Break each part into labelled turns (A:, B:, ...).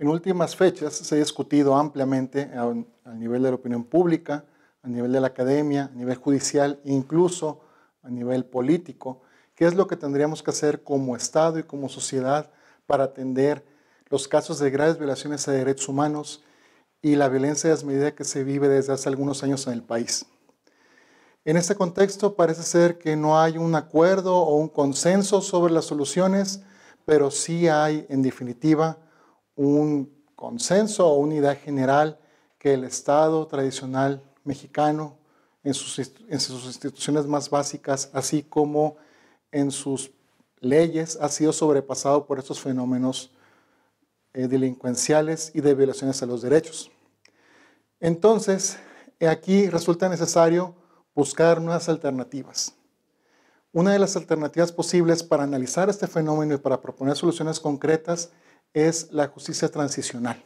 A: En últimas fechas se ha discutido ampliamente a, nivel de la opinión pública, a nivel de la academia, a nivel judicial, incluso a nivel político, qué es lo que tendríamos que hacer como Estado y como sociedad para atender los casos de graves violaciones a derechos humanos y la violencia desmedida que se vive desde hace algunos años en el país. En este contexto parece ser que no hay un acuerdo o un consenso sobre las soluciones, pero sí hay, en definitiva, un consenso o unidad general que el Estado tradicional mexicano, en sus, instituciones más básicas, así como en sus leyes, ha sido sobrepasado por estos fenómenos eh, delincuenciales y de violaciones a los derechos. Entonces, eh, aquí resulta necesario buscar nuevas alternativas. Una de las alternativas posibles para analizar este fenómeno y para proponer soluciones concretas es la justicia transicional.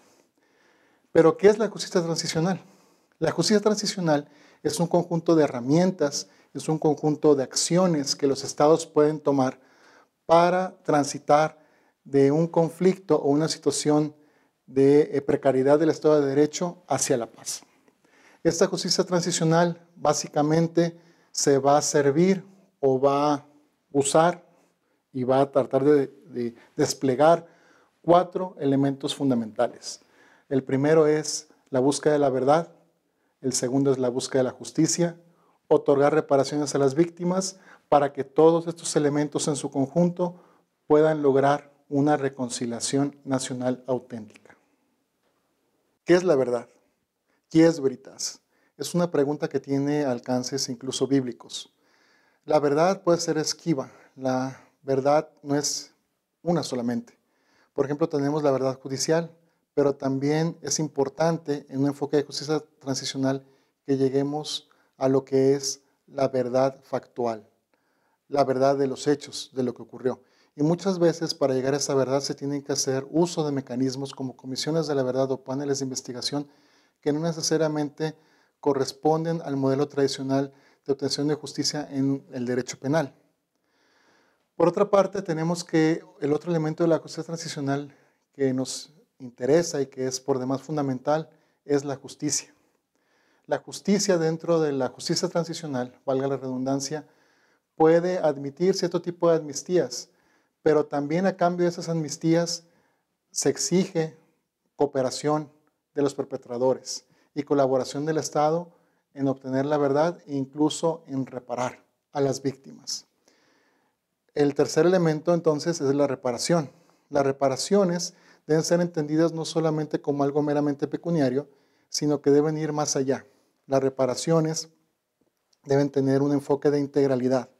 A: Pero ¿qué es la justicia transicional? La justicia transicional es un conjunto de herramientas, es un conjunto de acciones que los estados pueden tomar para transitar de un conflicto o una situación de eh, precariedad del Estado de Derecho hacia la paz. Esta justicia transicional básicamente se va a servir o va a usar y va a tratar de, de desplegar cuatro elementos fundamentales. El primero es la búsqueda de la verdad, el segundo es la búsqueda de la justicia, otorgar reparaciones a las víctimas para que todos estos elementos en su conjunto puedan lograr una reconciliación nacional auténtica. ¿Qué es la verdad? ¿Qué es veritas? Es una pregunta que tiene alcances incluso bíblicos. La verdad puede ser esquiva, la verdad no es una solamente. Por ejemplo, tenemos la verdad judicial, pero también es importante en un enfoque de justicia transicional que lleguemos a lo que es la verdad factual, la verdad de los hechos, de lo que ocurrió. Y muchas veces para llegar a esa verdad se tienen que hacer uso de mecanismos como comisiones de la verdad o paneles de investigación que no necesariamente corresponden al modelo tradicional de obtención de justicia en el derecho penal. Por otra parte, tenemos que el otro elemento de la justicia transicional que nos interesa y que es por demás fundamental es la justicia. La justicia dentro de la justicia transicional, valga la redundancia, puede admitir cierto tipo de amnistías, pero también a cambio de esas amnistías se exige cooperación de los perpetradores y colaboración del Estado en obtener la verdad e incluso en reparar a las víctimas. El tercer elemento entonces es la reparación. Las reparaciones deben ser entendidas no solamente como algo meramente pecuniario, sino que deben ir más allá. Las reparaciones deben tener un enfoque de integralidad,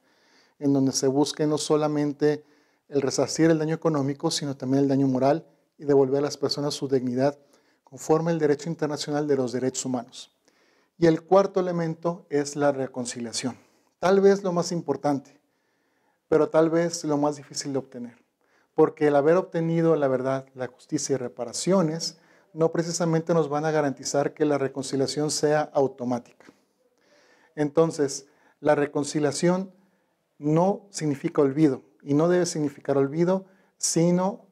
A: en donde se busque no solamente el resarcir el daño económico, sino también el daño moral y devolver a las personas su dignidad conforme al derecho internacional de los derechos humanos. Y el cuarto elemento es la reconciliación. Tal vez lo más importante, pero tal vez lo más difícil de obtener, porque el haber obtenido la verdad, la justicia y reparaciones no precisamente nos van a garantizar que la reconciliación sea automática. Entonces, la reconciliación no significa olvido y no debe significar olvido, sino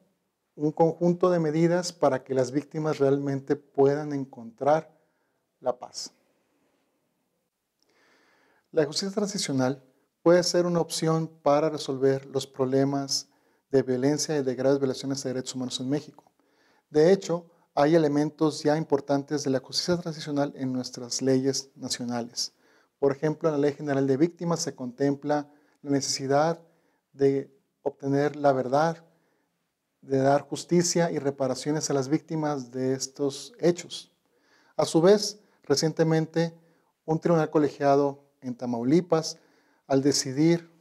A: un conjunto de medidas para que las víctimas realmente puedan encontrar la paz. La justicia transicional puede ser una opción para resolver los problemas de violencia y de graves violaciones de derechos humanos en México. De hecho, hay elementos ya importantes de la justicia transicional en nuestras leyes nacionales. Por ejemplo, en la Ley General de Víctimas se contempla la necesidad de obtener la verdad, de dar justicia y reparaciones a las víctimas de estos hechos. A su vez, recientemente, un tribunal colegiado en Tamaulipas al decidir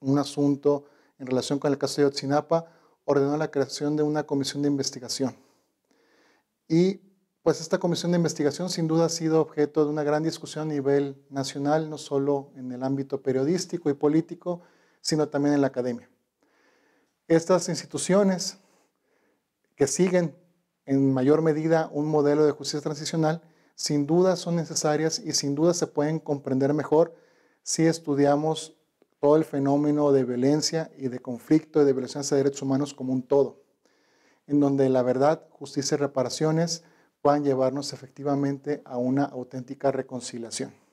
A: un asunto en relación con el caso de Otsinapa, ordenó la creación de una comisión de investigación. Y pues esta comisión de investigación sin duda ha sido objeto de una gran discusión a nivel nacional, no solo en el ámbito periodístico y político, sino también en la academia. Estas instituciones que siguen en mayor medida un modelo de justicia transicional, sin duda son necesarias y sin duda se pueden comprender mejor si estudiamos todo el fenómeno de violencia y de conflicto y de violencia de derechos humanos como un todo, en donde la verdad, justicia y reparaciones puedan llevarnos efectivamente a una auténtica reconciliación.